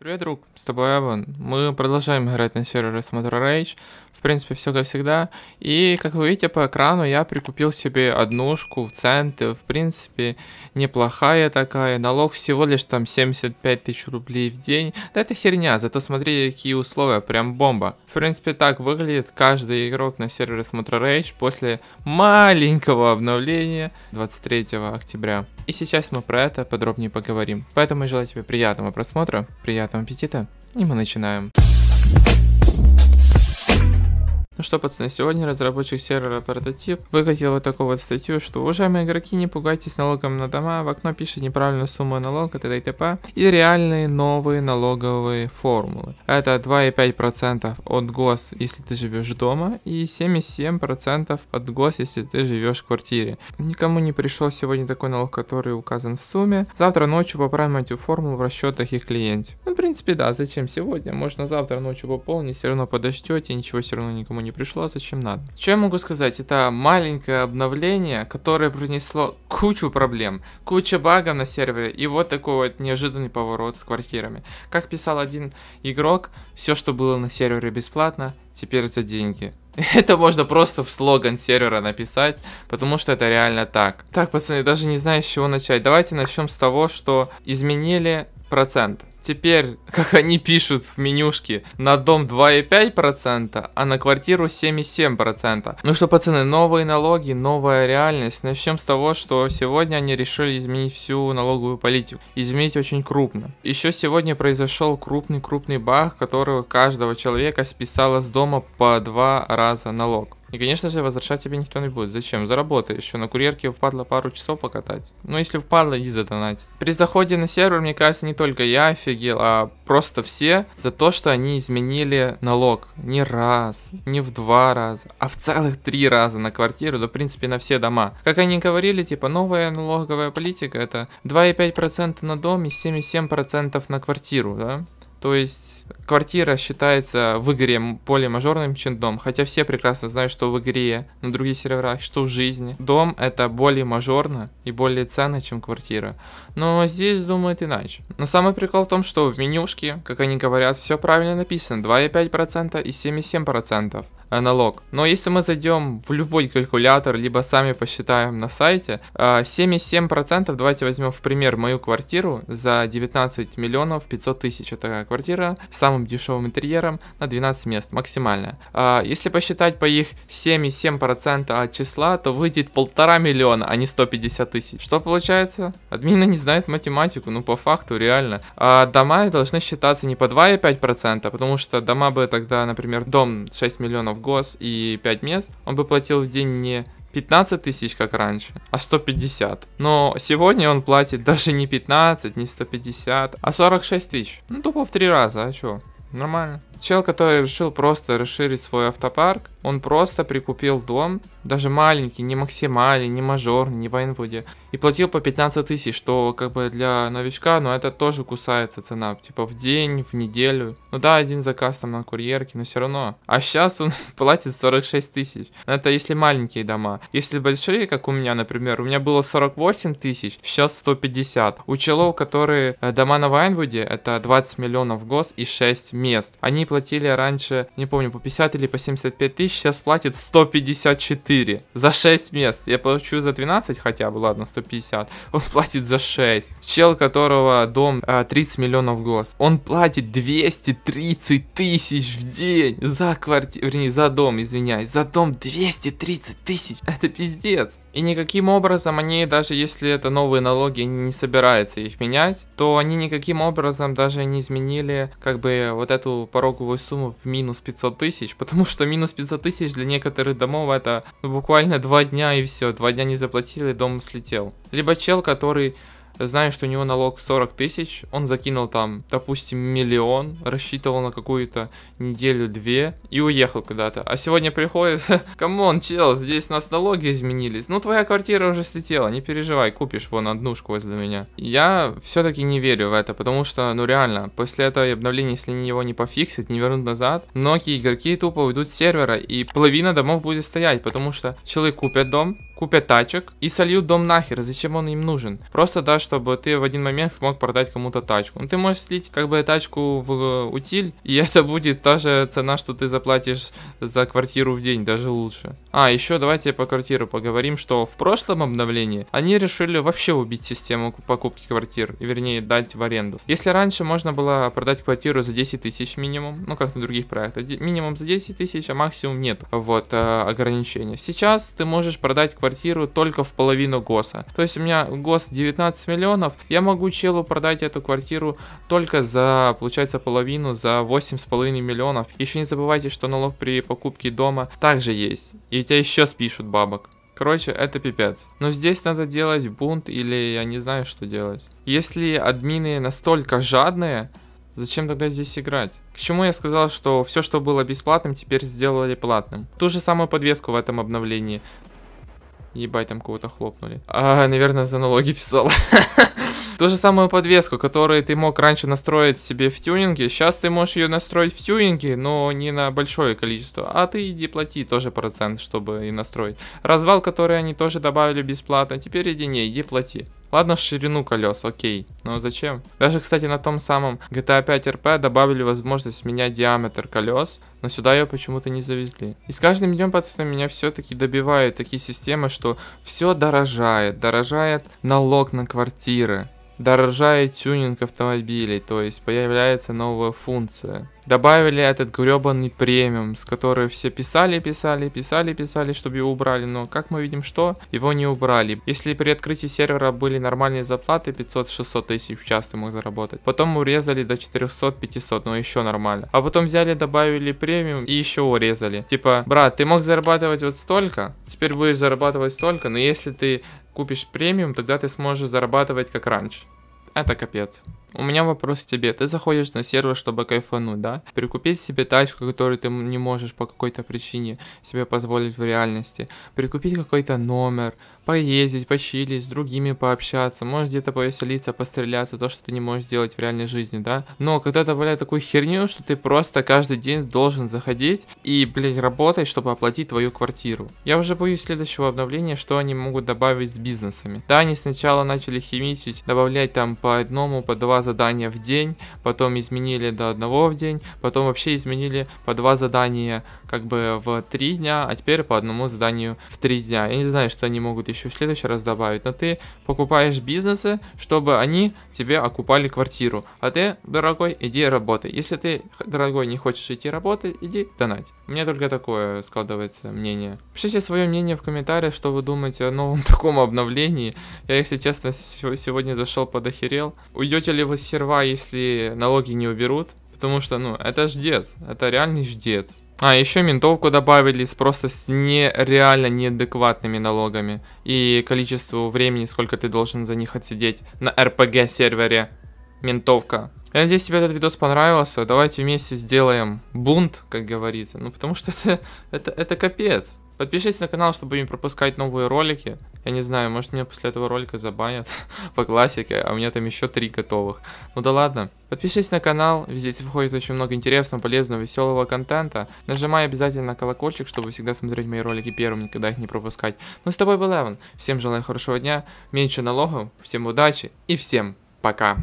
Привет, друг, с тобой Эван. Мы продолжаем играть на сервере с Motor Rage. В принципе, все как всегда. И, как вы видите по экрану, я прикупил себе однушку в центре. В принципе, неплохая такая. Налог всего лишь там 75 тысяч рублей в день. Да это херня, зато смотри, какие условия, прям бомба. В принципе, так выглядит каждый игрок на сервере с Motor Rage после маленького обновления 23 октября. И сейчас мы про это подробнее поговорим. Поэтому я желаю тебе приятного просмотра, приятного приятного аппетита, и мы начинаем. Ну что, пацаны, сегодня разработчик сервера прототип выкатил вот такую вот статью, что уважаемые игроки, не пугайтесь налогом на дома, в окно пишет неправильную сумму налога, т.д. и т.п. И реальные новые налоговые формулы. Это 2,5% от гос, если ты живешь дома, и 77% от гос, если ты живешь в квартире. Никому не пришел сегодня такой налог, который указан в сумме. Завтра ночью поправим эту формулу в расчетах их клиенте. Ну, в принципе, да, зачем сегодня? Можно завтра ночью пополнить, все равно подождете, ничего все равно никому не не пришло, а зачем надо. Что я могу сказать? Это маленькое обновление, которое принесло кучу проблем, куча багов на сервере и вот такой вот неожиданный поворот с квартирами. Как писал один игрок, все, что было на сервере бесплатно, теперь за деньги. Это можно просто в слоган сервера написать, потому что это реально так. Так, пацаны, даже не знаю, с чего начать. Давайте начнем с того, что изменили процент теперь, как они пишут в менюшке, на дом 2,5%, а на квартиру 7,7%. Ну что, пацаны, новые налоги, новая реальность. Начнем с того, что сегодня они решили изменить всю налоговую политику. Изменить очень крупно. Еще сегодня произошел крупный-крупный бах, которого каждого человека списало с дома по два раза налог. И, конечно же, возвращать тебе никто не будет. Зачем? Заработай еще. На курьерке впадло пару часов покатать. Ну, если впадло, иди задонать. При заходе на сервер, мне кажется, не только я офигел, а просто все за то, что они изменили налог. Не раз, не в два раза, а в целых три раза на квартиру, да, в принципе, на все дома. Как они говорили, типа, новая налоговая политика это 2,5% на дом и 7,7% на квартиру, да? То есть квартира считается в игре более мажорным, чем дом. Хотя все прекрасно знают, что в игре, на других серверах, что в жизни. Дом это более мажорно и более ценно, чем квартира. Но здесь думают иначе. Но самый прикол в том, что в менюшке, как они говорят, все правильно написано. 2,5% и 7,7% налог. Но если мы зайдем в любой калькулятор, либо сами посчитаем на сайте, 7,7%, а, давайте возьмем в пример мою квартиру за 19 миллионов 500 тысяч, это квартира с самым дешевым интерьером на 12 мест, максимально. А, если посчитать по их 7,7% от числа, то выйдет полтора миллиона, а не 150 тысяч. Что получается? Админы не знают математику, ну по факту реально. А дома должны считаться не по 2,5%, потому что дома бы тогда, например, дом 6 миллионов в гос и 5 мест, он бы платил в день не 15 тысяч, как раньше, а 150. Но сегодня он платит даже не 15, не 150, а 46 тысяч. Ну, тупо в три раза, а что? Нормально чел, который решил просто расширить свой автопарк, он просто прикупил дом, даже маленький, не максимальный, не мажор, не вайнвуде, и платил по 15 тысяч, что как бы для новичка, но это тоже кусается цена, типа в день, в неделю. Ну да, один заказ там на курьерке, но все равно. А сейчас он платит 46 тысяч. Это если маленькие дома. Если большие, как у меня, например, у меня было 48 тысяч, сейчас 150. У челов, которые э, дома на Вайнвуде, это 20 миллионов гос и 6 мест. Они платили раньше, не помню, по 50 или по 75 тысяч, сейчас платит 154 за 6 мест. Я получу за 12 хотя бы, ладно, 150. Он платит за 6. Чел, которого дом э, а, 30 миллионов гос. Он платит 230 тысяч в день за квартиру, вернее, за дом, извиняюсь, за дом 230 тысяч. Это пиздец. И никаким образом они, даже если это новые налоги, не собираются их менять, то они никаким образом даже не изменили как бы вот эту порог итоговую сумму в минус 500 тысяч, потому что минус 500 тысяч для некоторых домов это ну, буквально два дня и все, два дня не заплатили, дом слетел. Либо чел, который Знаю, что у него налог 40 тысяч, он закинул там, допустим, миллион, рассчитывал на какую-то неделю-две и уехал куда-то. А сегодня приходит, камон, чел, здесь у нас налоги изменились. Ну, твоя квартира уже слетела, не переживай, купишь вон однушку возле меня. Я все-таки не верю в это, потому что, ну реально, после этого обновления, если его не пофиксят, не вернут назад, многие игроки тупо уйдут с сервера и половина домов будет стоять, потому что человек купит дом, купят тачек и сольют дом нахер. Зачем он им нужен? Просто, да, чтобы ты в один момент смог продать кому-то тачку. Ну, ты можешь слить как бы тачку в э, утиль, и это будет та же цена, что ты заплатишь за квартиру в день, даже лучше. А, еще давайте по квартиру поговорим, что в прошлом обновлении они решили вообще убить систему покупки квартир, вернее, дать в аренду. Если раньше можно было продать квартиру за 10 тысяч минимум, ну, как на других проектах, минимум за 10 тысяч, а максимум нет, вот, э, ограничения. Сейчас ты можешь продать квартиру квартиру только в половину ГОСа. То есть у меня ГОС 19 миллионов, я могу челу продать эту квартиру только за, получается, половину, за 8,5 миллионов. Еще не забывайте, что налог при покупке дома также есть, и у тебя еще спишут бабок. Короче, это пипец. Но здесь надо делать бунт или я не знаю, что делать. Если админы настолько жадные, зачем тогда здесь играть? К чему я сказал, что все, что было бесплатным, теперь сделали платным. Ту же самую подвеску в этом обновлении. Ебать, там кого-то хлопнули. А, наверное, за налоги писал. Ту же самую подвеску, которую ты мог раньше настроить себе в тюнинге, сейчас ты можешь ее настроить в тюнинге, но не на большое количество, а ты иди плати тоже процент, чтобы и настроить. Развал, который они тоже добавили бесплатно, теперь иди не, иди плати. Ладно, ширину колес, окей. Но зачем? Даже, кстати, на том самом GTA 5 RP добавили возможность менять диаметр колес, но сюда ее почему-то не завезли. И с каждым днем, пацаны, меня все-таки добивают такие системы, что все дорожает. Дорожает налог на квартиры. Дорожает тюнинг автомобилей, то есть появляется новая функция. Добавили этот гребаный премиум, с которого все писали, писали, писали, писали, чтобы его убрали, но как мы видим, что его не убрали. Если при открытии сервера были нормальные зарплаты 500-600 тысяч в час ты мог заработать. Потом урезали до 400-500, но еще нормально. А потом взяли, добавили премиум и еще урезали. Типа, брат, ты мог зарабатывать вот столько, теперь будешь зарабатывать столько, но если ты купишь премиум, тогда ты сможешь зарабатывать как раньше. Это капец. У меня вопрос к тебе. Ты заходишь на сервер, чтобы кайфануть, да? Прикупить себе тачку, которую ты не можешь по какой-то причине себе позволить в реальности. Прикупить какой-то номер, поездить, почилить, с другими пообщаться, можешь где-то повеселиться, постреляться, то, что ты не можешь сделать в реальной жизни, да? Но когда добавляют такую херню, что ты просто каждый день должен заходить и, блядь, работать, чтобы оплатить твою квартиру. Я уже боюсь следующего обновления, что они могут добавить с бизнесами. Да, они сначала начали химичить, добавлять там по одному, по два задания в день, потом изменили до одного в день, потом вообще изменили по два задания как бы в три дня, а теперь по одному заданию в три дня. Я не знаю, что они могут еще еще в следующий раз добавить, но ты покупаешь бизнесы, чтобы они тебе окупали квартиру. А ты, дорогой, иди работай. Если ты, дорогой, не хочешь идти работать, иди донать. У меня только такое складывается мнение. Пишите свое мнение в комментариях, что вы думаете о новом таком обновлении. Я, если честно, сегодня зашел подохерел. Уйдете ли вы с серва, если налоги не уберут? Потому что, ну, это ждец, это реальный ждец. А, еще ментовку добавили с просто с нереально неадекватными налогами и количеству времени, сколько ты должен за них отсидеть на РПГ сервере. Ментовка. Я надеюсь, тебе этот видос понравился. Давайте вместе сделаем бунт, как говорится. Ну, потому что это, это, это капец. Подпишитесь на канал, чтобы не пропускать новые ролики. Я не знаю, может меня после этого ролика забанят по классике, а у меня там еще три готовых. Ну да ладно. Подпишитесь на канал, ведь здесь выходит очень много интересного, полезного, веселого контента. Нажимай обязательно на колокольчик, чтобы всегда смотреть мои ролики первым, никогда их не пропускать. Ну с тобой был Эван. Всем желаю хорошего дня, меньше налогов, всем удачи и всем пока.